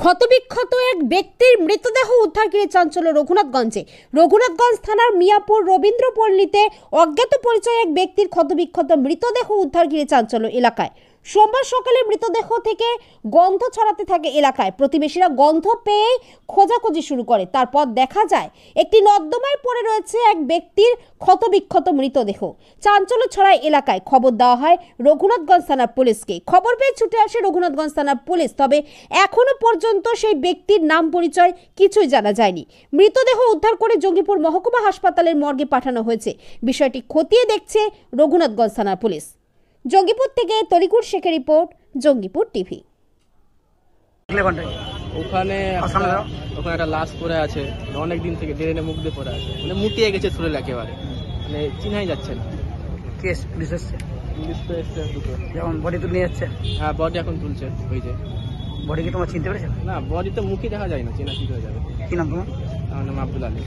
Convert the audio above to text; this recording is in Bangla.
ক্ষতবিক্ষত এক ব্যক্তির মৃতদেহ উদ্ধার করে চাঞ্চল্য রঘুনাথগঞ্জে রঘুনাথগঞ্জ থানার মিয়াপুর রবীন্দ্রপল্লীতে অজ্ঞাত পরিচয় এক ব্যক্তির ক্ষতবিক্ষত মৃতদেহ উদ্ধার করে চাঞ্চল্য এলাকায় সোমবার সকালে মৃতদেহ থেকে গন্ধ ছড়াতে থাকে এলাকায় প্রতিবেশীরা গন্ধ পেয়ে খোঁজাখুঁজি শুরু করে তারপর দেখা যায় একটি নর্দমায় পড়ে রয়েছে এক ব্যক্তির ক্ষতবিক্ষত মৃতদেহ চাঞ্চল্য ছড়ায় এলাকায় খবর দেওয়া হয় রঘুনাথগঞ্জ থানার পুলিশকে খবর পেয়ে ছুটে আসে রঘুনাথগঞ্জ থানার পুলিশ তবে এখনো পর্যন্ত সেই ব্যক্তির নাম পরিচয় কিছুই জানা যায়নি মৃতদেহ উদ্ধার করে জঙ্গিপুর মহকুমা হাসপাতালের মর্গে পাঠানো হয়েছে বিষয়টি খতিয়ে দেখছে রঘুনাথগঞ্জ থানার পুলিশ জঙ্গিপুর থেকে তরিকুর শেখের রিপোর্ট জঙ্গিপুর টিভি ওখানে ওখানে একটা লাশ পরে আছে মানে অনেক দিন থেকে ড্রেনে মুখ দিয়ে পরে আছে মানে মুটিয়ে গেছে শরীর একেবারে মানে চিনাই যাচ্ছে না কেস পুলিশ এসছে পুলিশ তো এসছে দুটো যেমন বডি তুলে যাচ্ছে হ্যাঁ বডি এখন তুলছে ওই যে বডি কি তোমার চিনতে পেরেছে না বডি তো মুখে দেখা যায় না চেনা কি হয়ে যাবে কি নাম তোমার আমার নাম আব্দুল আলী